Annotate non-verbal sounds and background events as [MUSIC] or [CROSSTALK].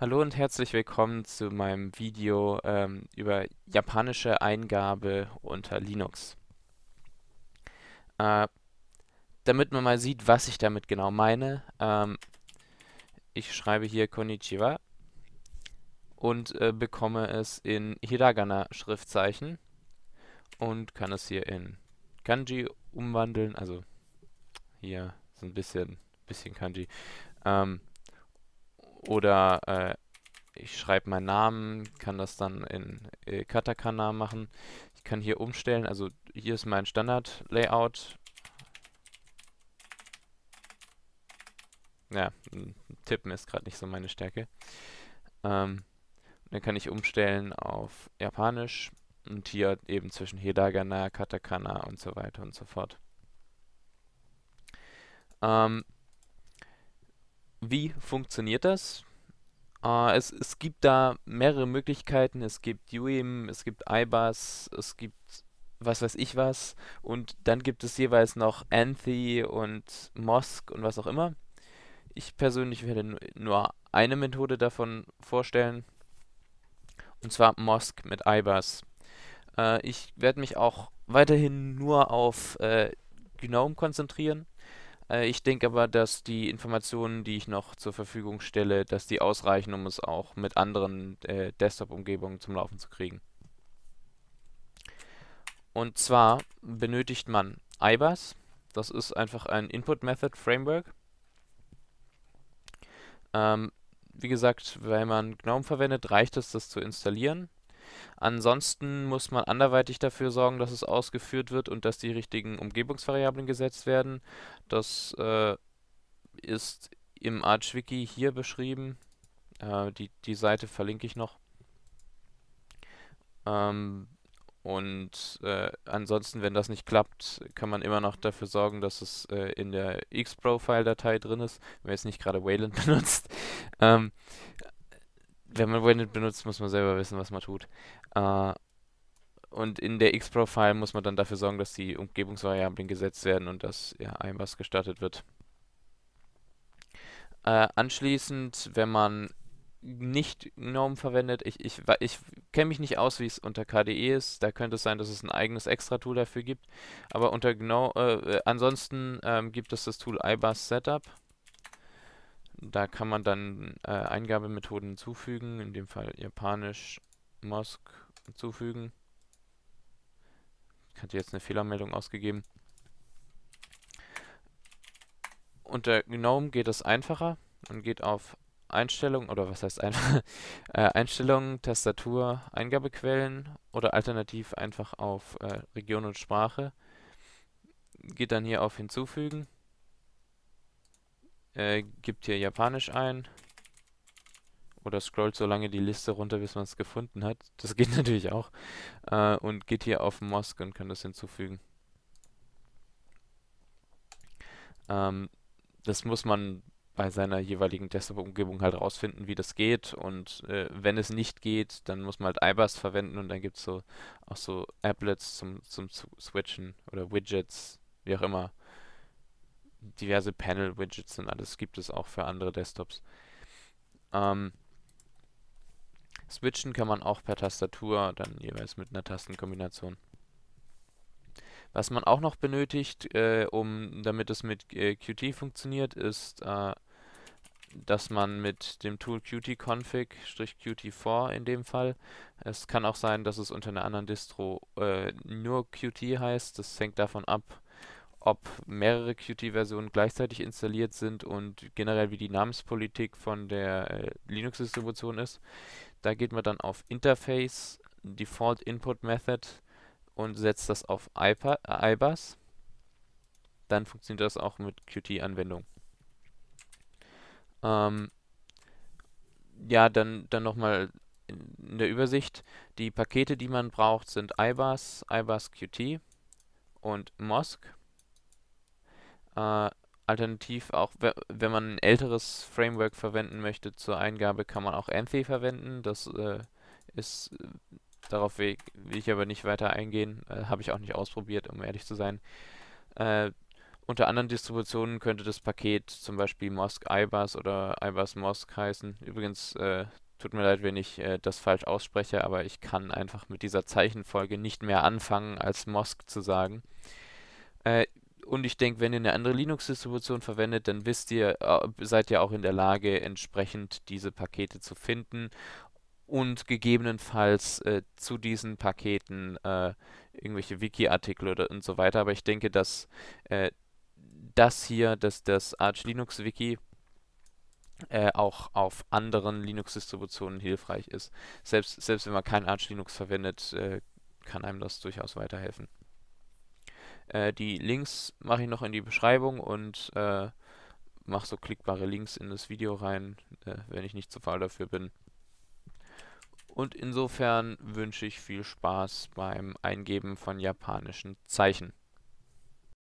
Hallo und herzlich willkommen zu meinem Video ähm, über japanische Eingabe unter Linux. Äh, damit man mal sieht, was ich damit genau meine, ähm, ich schreibe hier Konnichiwa und äh, bekomme es in Hiragana-Schriftzeichen und kann es hier in Kanji umwandeln, also hier so ein bisschen, bisschen Kanji. Ähm, oder äh, ich schreibe meinen Namen, kann das dann in äh, Katakana machen. Ich kann hier umstellen, also hier ist mein Standard-Layout. Ja, tippen ist gerade nicht so meine Stärke. Ähm, dann kann ich umstellen auf Japanisch und hier eben zwischen Hiragana, Katakana und so weiter und so fort. Ähm, wie funktioniert das? Äh, es, es gibt da mehrere Möglichkeiten. Es gibt UIM, e es gibt IBAS, es gibt was weiß ich was. Und dann gibt es jeweils noch Anthy und Mosk und was auch immer. Ich persönlich werde nur eine Methode davon vorstellen. Und zwar Mosk mit IBAS. Äh, ich werde mich auch weiterhin nur auf äh, GNOME konzentrieren. Äh, ich denke aber, dass die Informationen, die ich noch zur Verfügung stelle, dass die ausreichen, um es auch mit anderen äh, Desktop-Umgebungen zum Laufen zu kriegen. Und zwar benötigt man IBAS. Das ist einfach ein Input Method Framework. Ähm, wie gesagt, wenn man GNOME verwendet, reicht es, das zu installieren. Ansonsten muss man anderweitig dafür sorgen, dass es ausgeführt wird und dass die richtigen Umgebungsvariablen gesetzt werden. Das äh, ist im Archwiki hier beschrieben. Äh, die, die Seite verlinke ich noch. Ähm, und äh, ansonsten, wenn das nicht klappt, kann man immer noch dafür sorgen, dass es äh, in der X-Profile-Datei drin ist, wenn man jetzt nicht gerade Wayland [LAUGHS] benutzt. Ähm, wenn man Wendet benutzt, muss man selber wissen, was man tut. Äh, und in der X-Profile muss man dann dafür sorgen, dass die Umgebungsvariablen gesetzt werden und dass ja, einem was gestattet wird. Äh, anschließend, wenn man nicht GNOME verwendet, ich, ich, ich kenne mich nicht aus, wie es unter KDE ist, da könnte es sein, dass es ein eigenes Extra-Tool dafür gibt, aber unter GNOME, äh, äh, ansonsten ähm, gibt es das Tool iBus Setup da kann man dann äh, Eingabemethoden hinzufügen, in dem Fall Japanisch Mosk hinzufügen. Ich hatte jetzt eine Fehlermeldung ausgegeben. Unter GNOME geht es einfacher. Man geht auf Einstellungen, oder was heißt einfach, [LAUGHS] äh, Einstellungen, Tastatur, Eingabequellen oder alternativ einfach auf äh, Region und Sprache. Geht dann hier auf Hinzufügen äh, gibt hier Japanisch ein oder scrollt so lange die Liste runter, bis man es gefunden hat. Das geht [LAUGHS] natürlich auch. Äh, und geht hier auf Mosk und kann das hinzufügen. Ähm, das muss man bei seiner jeweiligen Desktop-Umgebung halt rausfinden, wie das geht. Und äh, wenn es nicht geht, dann muss man halt iBus verwenden und dann gibt es so, auch so Applets zum, zum Switchen oder Widgets, wie auch immer diverse Panel-Widgets und alles gibt es auch für andere Desktops. Ähm, switchen kann man auch per Tastatur, dann jeweils mit einer Tastenkombination. Was man auch noch benötigt, äh, um damit es mit äh, Qt funktioniert, ist, äh, dass man mit dem Tool qtconfig qt4 in dem Fall, es kann auch sein, dass es unter einer anderen Distro äh, nur Qt heißt, das hängt davon ab, ob mehrere Qt-Versionen gleichzeitig installiert sind und generell wie die Namenspolitik von der äh, Linux-Distribution ist. Da geht man dann auf Interface, Default Input Method und setzt das auf IPA, äh, IBAS. Dann funktioniert das auch mit Qt-Anwendung. Ähm, ja, dann, dann nochmal in der Übersicht. Die Pakete, die man braucht, sind IBAS, IBAS Qt und MOSC. Äh, alternativ auch, wenn man ein älteres Framework verwenden möchte zur Eingabe, kann man auch Anthe verwenden. Das äh, ist, äh, darauf will, ich aber nicht weiter eingehen. Äh, Habe ich auch nicht ausprobiert, um ehrlich zu sein. Äh, unter anderen Distributionen könnte das Paket zum Beispiel Mosk IBAS oder IBAS Mosk heißen. Übrigens, äh, Tut mir leid, wenn ich äh, das falsch ausspreche, aber ich kann einfach mit dieser Zeichenfolge nicht mehr anfangen, als Mosk zu sagen. Äh, und ich denke, wenn ihr eine andere Linux-Distribution verwendet, dann wisst ihr, äh, seid ihr auch in der Lage, entsprechend diese Pakete zu finden und gegebenenfalls äh, zu diesen Paketen äh, irgendwelche Wiki-Artikel oder und so weiter. Aber ich denke, dass äh, das hier, dass das Arch Linux Wiki äh, auch auf anderen Linux-Distributionen hilfreich ist. Selbst, selbst wenn man kein Arch Linux verwendet, äh, kann einem das durchaus weiterhelfen. Äh, die Links mache ich noch in die Beschreibung und äh, mache so klickbare Links in das Video rein, äh, wenn ich nicht zu faul dafür bin. Und insofern wünsche ich viel Spaß beim Eingeben von japanischen Zeichen.